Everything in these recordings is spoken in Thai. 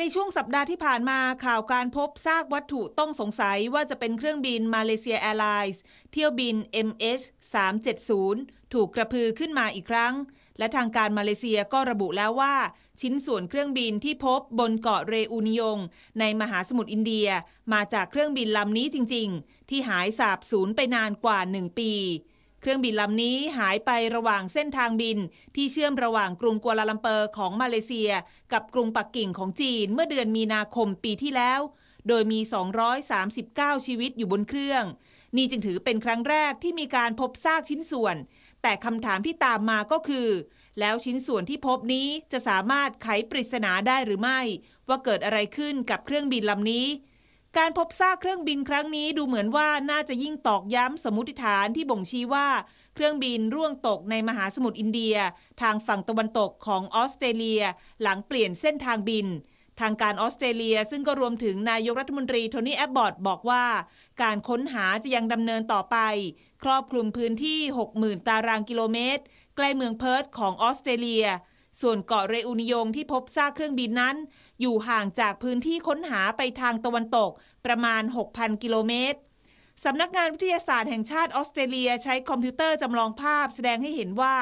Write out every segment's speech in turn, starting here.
ในช่วงสัปดาห์ที่ผ่านมาข่าวการพบซากวัตถุต้องสงสัยว่าจะเป็นเครื่องบินมาเลเซียแอร์ไลน์เที่ยวบิน MH 370ถูกกระพือขึ้นมาอีกครั้ง และทางการมาเลเซียก็ระบุแล้วว่า ชิ้นส่วนเครื่องบินที่พบบนเกาะเรอูนิยงในมหาสมุทรอินเดีย มาจากเครื่องบินลำนี้จริง ๆ ที่หายสาบสูญไปนานกว่า 1 ปีครื่องบินลำนี้หายไประหว่างเส้นทางบินที่เชื่อมระหว่างกรุงกัวลาลัมเปอร์ของมาเลเซียกับกรุงปักกิ่งของจีนเมื่อเดือนมีนาคมปีที่แล้ว โดยมี 239 ชีวิตอยู่บนเครื่อง นี่จึงถือเป็นครั้งแรกที่มีการพบซากชิ้นส่วน แต่คำถามที่ตามมาก็คือ แล้วชิ้นส่วนที่พบนี้จะสามารถไขปริศนาได้หรือไม่ว่าเกิดอะไรขึ้นกับเครื่องบินลำนี้การพบซากเครื่องบินครั้งนี้ดูเหมือนว่าน่าจะยิ่งตอกย้ำสมมติฐานที่บ่งชี้ว่า เครื่องบินร่วงตกในมหาสมุทรอินเดีย ทางฝั่งตะวันตกของออสเตรเลีย หลังเปลี่ยนเส้นทางบิน ทางการออสเตรเลียซึ่งก็รวมถึงนายกรัฐมนตรีโทนี่แอบบอดบอกว่าการค้นหาจะยังดำเนินต่อไป ครอบคลุมพื้นที่ 60,000 ตารางกิโลเมตร ใกล้เมืองเพิร์ธของออสเตรเลียส่วนเกาะเรอุนิยงที่พบซากเครื่องบินนั้น อยู่ห่างจากพื้นที่ค้นหาไปทางตะวันตกประมาณ 6,000 กิโลเมตร สำนักงานวิทยาศาสตร์แห่งชาติออสเตรเลียใช้คอมพิวเตอร์จำลองภาพแสดงให้เห็นว่า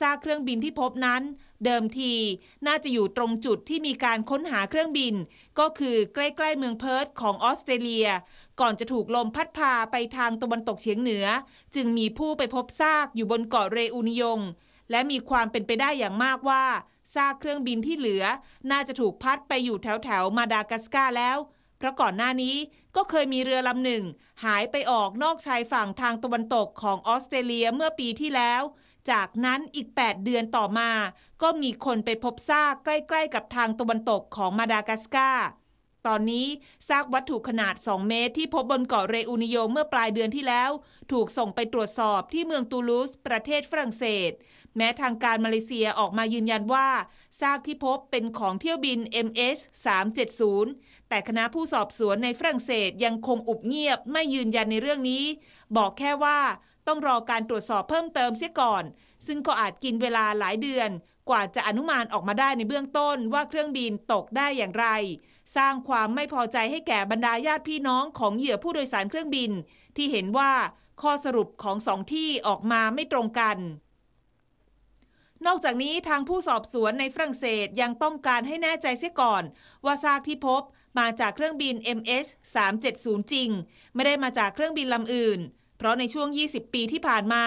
ซากเครื่องบินที่พบนั้น เดิมที น่าจะอยู่ตรงจุดที่มีการค้นหาเครื่องบิน ก็คือใกล้ ๆเมืองเพิร์ธของออสเตรเลีย ก่อนจะถูกลมพัดพาไปทางตะวันตกเฉียงเหนือ จึงมีผู้ไปพบซากอยู่บนเกาะเรอูนิยงและมีความเป็นไปได้อย่างมากว่า ซากเครื่องบินที่เหลือ น่าจะถูกพัดไปอยู่แถวแถวมาดากัสการ์แล้ว เพราะก่อนหน้านี้ก็เคยมีเรือลำหนึ่ง หายไปออกนอกชายฝั่งทางตะวันตกของออสเตรเลียเมื่อปีที่แล้ว จากนั้นอีก 8 เดือนต่อมา ก็มีคนไปพบซากใกล้ ๆ กับทางตะวันตกของมาดากัสการ์ตอนนี้ซากวัตถุขนาด 2 เมตรที่พบบนเกาะเรอูนิโยเมื่อปลายเดือนที่แล้ว ถูกส่งไปตรวจสอบที่เมืองตูลูสประเทศฝรั่งเศส แม้ทางการมาเลเซียออกมายืนยันว่าซากที่พบเป็นของเที่ยวบิน MS 370แต่คณะผู้สอบสวนในฝรั่งเศสยังคงอุบเงียบไม่ยืนยันในเรื่องนี้ บอกแค่ว่าต้องรอการตรวจสอบเพิ่มเติมเสียก่อน ซึ่งก็อาจกินเวลาหลายเดือน กว่าจะอนุมานออกมาได้ในเบื้องต้นว่าเครื่องบินตกได้อย่างไรสร้างความไม่พอใจให้แก่บรรดาญาติพี่น้องของเหยื่อผู้โดยสารเครื่องบิน ที่เห็นว่าข้อสรุปของสองที่ออกมาไม่ตรงกัน นอกจากนี้ ทางผู้สอบสวนในฝรั่งเศสยังต้องการให้แน่ใจเสียก่อน ว่าซากที่พบมาจากเครื่องบิน MH370 จริงไม่ได้มาจากเครื่องบินลำอื่นเพราะในช่วง 20 ปีที่ผ่านมา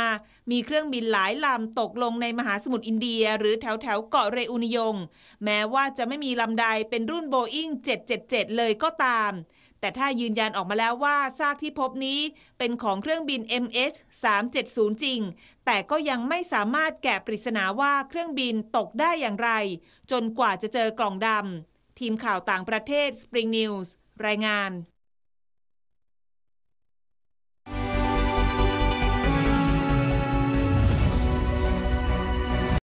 มีเครื่องบินหลายลำตกลงในมหาสมุทรอินเดีย หรือแถวแถวเกาะเรอุนิยง แม้ว่าจะไม่มีลำใดเป็นรุ่นโบอิ้ง777 เลยก็ตาม แต่ถ้ายืนยันออกมาแล้วว่าซากที่พบนี้เป็นของเครื่องบิน MH 370จริง แต่ก็ยังไม่สามารถแกะปริศนาว่าเครื่องบินตกได้อย่างไร จนกว่าจะเจอกล่องดำทีมข่าวต่างประเทศ Spring News รายงาน